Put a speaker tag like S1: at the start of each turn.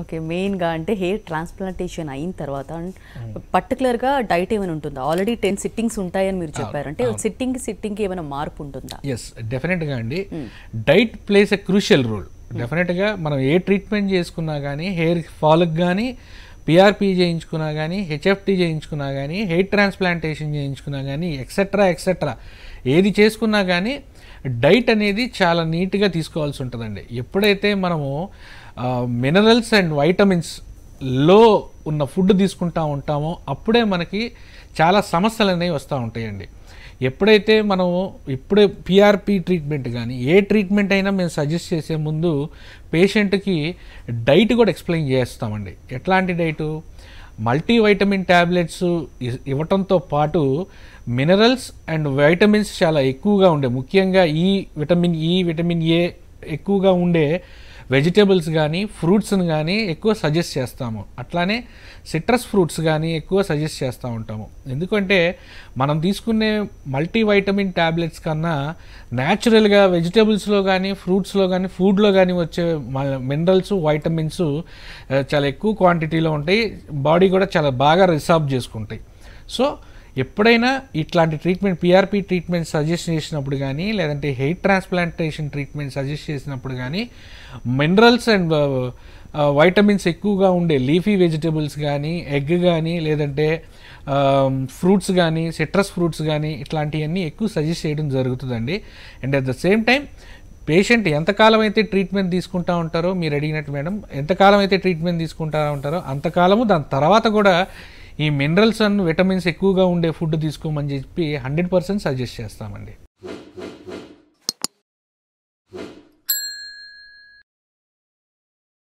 S1: Okay మెయిన్గా అంటే hair transplantation అయిన తర్వాత పర్టికులర్గా hmm. డైట్ ఏమైనా ఉంటుందా ఆల్రెడీ టెన్ సిట్టింగ్స్ ఉంటాయని మీరు చెప్పారు అంటే సిట్టింగ్ సిట్టింగ్కి ఏమైనా మార్పు ఉంటుందా
S2: ఎస్ డెఫినెట్గా అండి diet plays a crucial role డెఫినెట్గా మనం ఏ ట్రీట్మెంట్ చేసుకున్నా కానీ హెయిర్ ఫాల్కి కానీ పిఆర్పి చేయించుకున్నా కానీ హెచ్ఎఫ్టి చేయించుకున్నా కానీ హెయిట్ ట్రాన్స్ప్లాంటేషన్ చేయించుకున్నా కానీ ఎక్సెట్రా ఎక్సెట్రా ఏది చేసుకున్నా కానీ డైట్ అనేది చాలా నీట్గా తీసుకోవాల్సి ఉంటుందండి ఎప్పుడైతే మనము మినరల్స్ అండ్ వైటమిన్స్ లో ఉన్న ఫుడ్ తీసుకుంటా ఉంటామో అప్పుడే మనకి చాలా సమస్యలు అనేవి వస్తూ ఉంటాయండి ఎప్పుడైతే మనం ఇప్పుడే పిఆర్పి ట్రీట్మెంట్ కానీ ఏ ట్రీట్మెంట్ అయినా మేము సజెస్ట్ చేసే ముందు పేషెంట్కి డైట్ కూడా ఎక్స్ప్లెయిన్ చేస్తామండి ఎట్లాంటి డైటు మల్టీవైటమిన్ ట్యాబ్లెట్స్ ఇవ్వటంతో పాటు మినరల్స్ అండ్ వైటమిన్స్ చాలా ఎక్కువగా ఉండే ముఖ్యంగా ఈ విటమిన్ ఈ విటమిన్ ఏ ఎక్కువగా ఉండే వెజిటేబుల్స్ కానీ ఫ్రూట్స్ని కానీ ఎక్కువ సజెస్ట్ చేస్తాము అట్లానే సిట్రస్ ఫ్రూట్స్ కానీ ఎక్కువ సజెస్ట్ చేస్తూ ఉంటాము ఎందుకంటే మనం తీసుకునే మల్టీవైటమిన్ ట్యాబ్లెట్స్ కన్నా న్యాచురల్గా వెజిటేబుల్స్లో కానీ ఫ్రూట్స్లో కానీ ఫుడ్లో కానీ వచ్చే మినరల్స్ వైటమిన్స్ చాలా ఎక్కువ క్వాంటిటీలో ఉంటాయి బాడీ కూడా చాలా బాగా రిసార్బ్ చేసుకుంటాయి సో ఎప్పుడైనా ఇట్లాంటి ట్రీట్మెంట్ పీఆర్పీ ట్రీట్మెంట్ సజెస్ట్ చేసినప్పుడు కానీ లేదంటే హెయిర్ ట్రాన్స్ప్లాంటేషన్ ట్రీట్మెంట్ సజెస్ట్ చేసినప్పుడు కానీ మినరల్స్ అండ్ వైటమిన్స్ ఎక్కువగా ఉండే లీఫీ వెజిటబుల్స్ కానీ ఎగ్ కానీ లేదంటే ఫ్రూట్స్ కానీ సిట్రస్ ఫ్రూట్స్ కానీ ఇట్లాంటివన్నీ ఎక్కువ సజెస్ట్ చేయడం జరుగుతుందండి and at the same time patient ఎంతకాలం అయితే ట్రీట్మెంట్ తీసుకుంటా ఉంటారో మీరు అడిగినట్టు మేడం ఎంతకాలం అయితే ట్రీట్మెంట్ తీసుకుంటా ఉంటారో అంతకాలము దాని తర్వాత కూడా ఈ మినరల్స్ అండ్ విటమిన్స్ ఎక్కువగా ఉండే ఫుడ్ తీసుకోమని చెప్పి హండ్రెడ్ పర్సెంట్ సజెస్ట్ చేస్తామండి